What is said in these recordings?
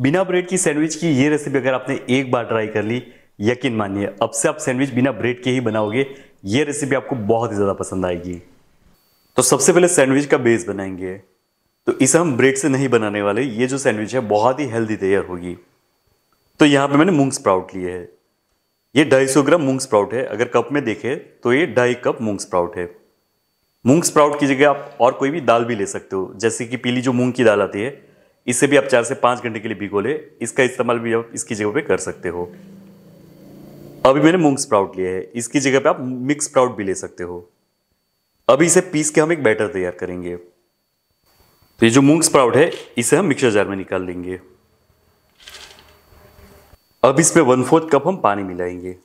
बिना ब्रेड की सैंडविच की ये रेसिपी अगर आपने एक बार ट्राई कर ली यकीन मानिए अब से आप सैंडविच बिना ब्रेड के ही बनाओगे ये रेसिपी आपको बहुत ही ज़्यादा पसंद आएगी तो सबसे पहले सैंडविच का बेस बनाएंगे तो इसे हम ब्रेड से नहीं बनाने वाले ये जो सैंडविच है बहुत ही हेल्दी तैयार होगी तो यहाँ पे मैंने मूंग स्प्राउट लिए है ये सौ ग्राम मूंग स्प्राउट है अगर कप में देखें तो ये ढाई कप मूंग स्प्राउट है मूंग स्प्राउट की जगह आप और कोई भी दाल भी ले सकते हो जैसे कि पीली जो मूंग की दाल आती है इसे भी आप चार से पाँच घंटे के लिए भिगो ले इसका इस्तेमाल भी आप इसकी जगह पे कर सकते हो अभी मैंने मूंग स्प्राउट लिया है इसकी जगह पे आप मिक्स स्प्राउट भी ले सकते हो अभी इसे पीस के हम एक बैटर तैयार करेंगे तो ये जो मूंग स्प्राउट है इसे हम मिक्सर जार में निकाल लेंगे अब इसमें वन फोर्थ कप हम पानी मिलाएंगे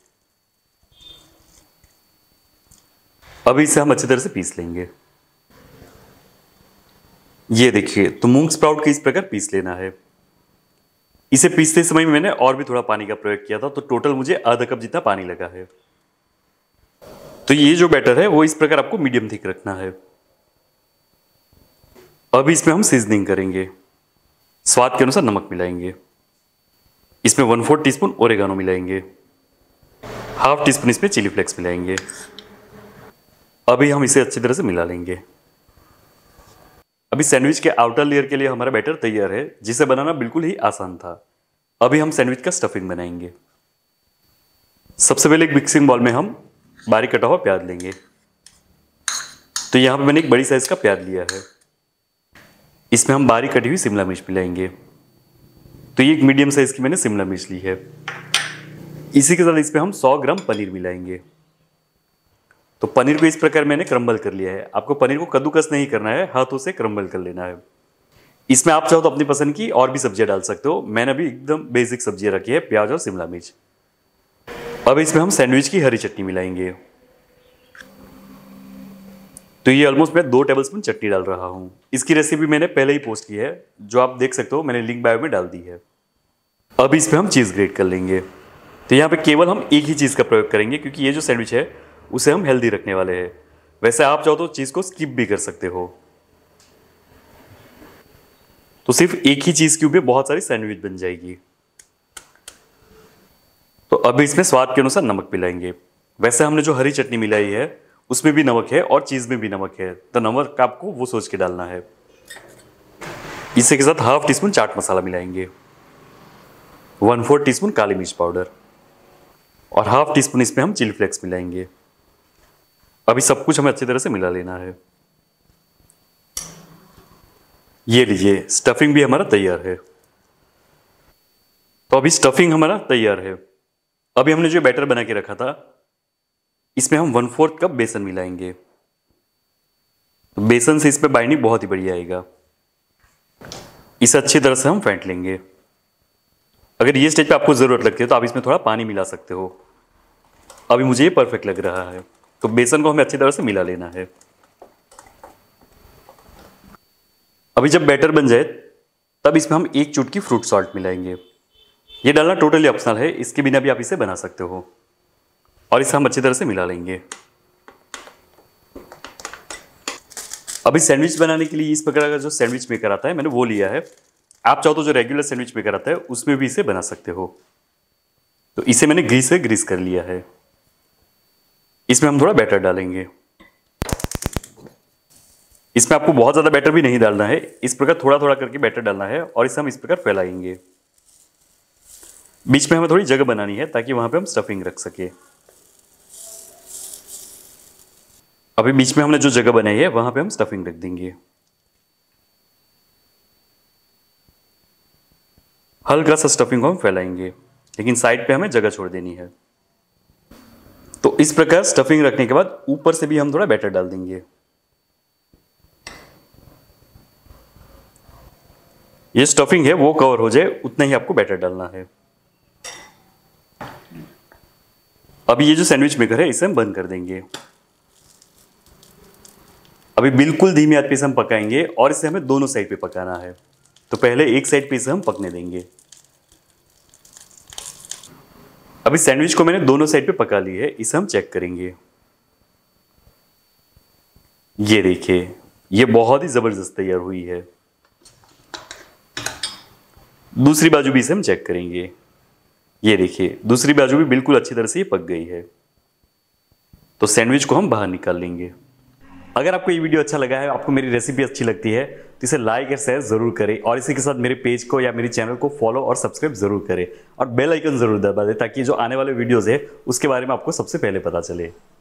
अभी इसे हम अच्छी तरह से पीस लेंगे ये देखिए तो मूंग स्प्राउट के इस प्रकार पीस लेना है इसे पीसते समय मैंने और भी थोड़ा पानी का प्रयोग किया था तो टोटल मुझे आधा कप जितना पानी लगा है तो ये जो बैटर है वो इस प्रकार आपको मीडियम थिक रखना है अभी इसमें हम सीजनिंग करेंगे स्वाद के अनुसार नमक मिलाएंगे इसमें one fourth teaspoon oregano मिलाएंगे हाफ टी स्पून इसमें चिली फ्लेक्स मिलाएंगे अभी हम इसे अच्छी तरह से मिला लेंगे अभी सैंडविच के आउटर लेयर के लिए हमारा बैटर तैयार है जिसे बनाना बिल्कुल ही आसान था अभी हम सैंडविच का स्टफिंग बनाएंगे सबसे पहले एक मिक्सिंग बॉल में हम बारीक कटा हुआ प्याज लेंगे तो यहाँ पे मैंने एक बड़ी साइज़ का प्याज लिया है इसमें हम बारीक कटी हुई शिमला मिर्च मिलाएंगे तो ये एक मीडियम साइज़ की मैंने शिमला मिर्च ली है इसी के साथ इसमें हम 100 ग्राम पनीर मिलाएंगे तो पनीर को इस प्रकार मैंने क्रम्बल कर लिया है आपको पनीर को कद्दूकस नहीं करना है हाथों से क्रम्बल कर लेना है इसमें आप चाहो तो अपनी पसंद की और भी सब्जियां डाल सकते हो मैंने अभी एकदम बेसिक सब्जियां रखी है प्याज और शिमला मिर्च अब इसमें हम सैंडविच की हरी चटनी मिलाएंगे तो ये ऑलमोस्ट मैं दो टेबल स्पून चटनी डाल रहा हूँ इसकी रेसिपी मैंने पहले ही पोस्ट की है जो आप देख सकते हो मैंने लिंक बायो में डाल दी है अब इस पर हम चीज़ ग्रेट कर लेंगे तो यहाँ पे केवल हम एक ही चीज़ का प्रयोग करेंगे क्योंकि ये जो सैंडविच है उसे हम हेल्दी रखने वाले हैं वैसे आप चाहो तो चीज़ को स्किप भी कर सकते हो तो सिर्फ एक ही चीज़ के ऊपर बहुत सारी सैंडविच बन जाएगी तो अभी इसमें स्वाद के अनुसार नमक मिलाएंगे वैसे हमने जो हरी चटनी मिलाई है उसमें भी नमक है और चीज़ में भी नमक है तो नमक आपको वो सोच के डालना है इसी के साथ half teaspoon chaat masala मिलाएंगे वन फोर टी स्पून काली मिर्च पाउडर और हाफ टी स्पून इसमें हम चिली फ्लेक्स मिलाएंगे अभी सब कुछ हमें अच्छी तरह से मिला लेना है ये लीजिए स्टफिंग भी हमारा तैयार है तो अभी स्टफिंग हमारा तैयार है अभी हमने जो बैटर बना के रखा था इसमें हम वन फोर्थ कप बेसन मिलाएंगे तो बेसन से इस पर बाइंडिंग बहुत ही बढ़िया आएगा इसे अच्छी तरह से हम फेंट लेंगे अगर ये स्टेज पे आपको ज़रूरत लगती है तो आप इसमें थोड़ा पानी मिला सकते हो अभी मुझे ये परफेक्ट लग रहा है तो बेसन को हमें अच्छी तरह से मिला लेना है अभी जब बैटर बन जाए तब इसमें हम एक चुटकी फ्रूट सॉल्ट मिलाएंगे ये डालना टोटली ऑप्शनल है इसके बिना भी आप इसे बना सकते हो और इसे हम अच्छी तरह से मिला लेंगे अभी सैंडविच बनाने के लिए इस प्रकार का जो सैंडविच मेकर आता है मैंने वो लिया है आप चाहो तो जो रेगुलर सैंडविच मेकर आता है उसमें भी इसे बना सकते हो तो इसे मैंने ग्रीस से ग्रीस कर लिया है इसमें हम थोड़ा बैटर डालेंगे इसमें आपको बहुत ज़्यादा बैटर भी नहीं डालना है इस प्रकार थोड़ा थोड़ा करके बैटर डालना है और इसे हम इस प्रकार फैलाएंगे बीच में हमें थोड़ी जगह बनानी है ताकि वहाँ पे हम स्टफिंग रख सके अभी बीच में हमने जो जगह बनाई है वहाँ पे हम स्टफिंग रख देंगे हल्का सा स्टफिंग को हम फैलाएंगे लेकिन साइड पे हमें जगह छोड़ देनी है तो इस प्रकार स्टफिंग रखने के बाद ऊपर से भी हम थोड़ा बैटर डाल देंगे ये स्टफिंग है वो कवर हो जाए उतना ही आपको बैटर डालना है अभी ये जो सैंडविच मेकर है इसे हम बंद कर देंगे अभी बिल्कुल धीमी आज पे इसे हम पकाएंगे और इसे हमें दोनों साइड पे पकाना है तो पहले एक साइड पे इसे हम पकने देंगे अब इस सैंडविच को मैंने दोनों साइड पे पका ली है इसे हम चेक करेंगे ये देखिए ये बहुत ही ज़बरदस्त तैयार हुई है दूसरी बाजू भी इसे हम चेक करेंगे ये देखिए दूसरी बाजू भी बिल्कुल अच्छी तरह से ये पक गई है तो सैंडविच को हम बाहर निकाल लेंगे अगर आपको ये वीडियो अच्छा लगा है आपको मेरी रेसिपी अच्छी लगती है तो इसे लाइक और शेयर जरूर करें और इसी के साथ मेरे पेज को या मेरे चैनल को फॉलो और सब्सक्राइब जरूर करें और बेल आइकन जरूर दबा दें ताकि जो आने वाले वीडियोज़ है उसके बारे में आपको सबसे पहले पता चले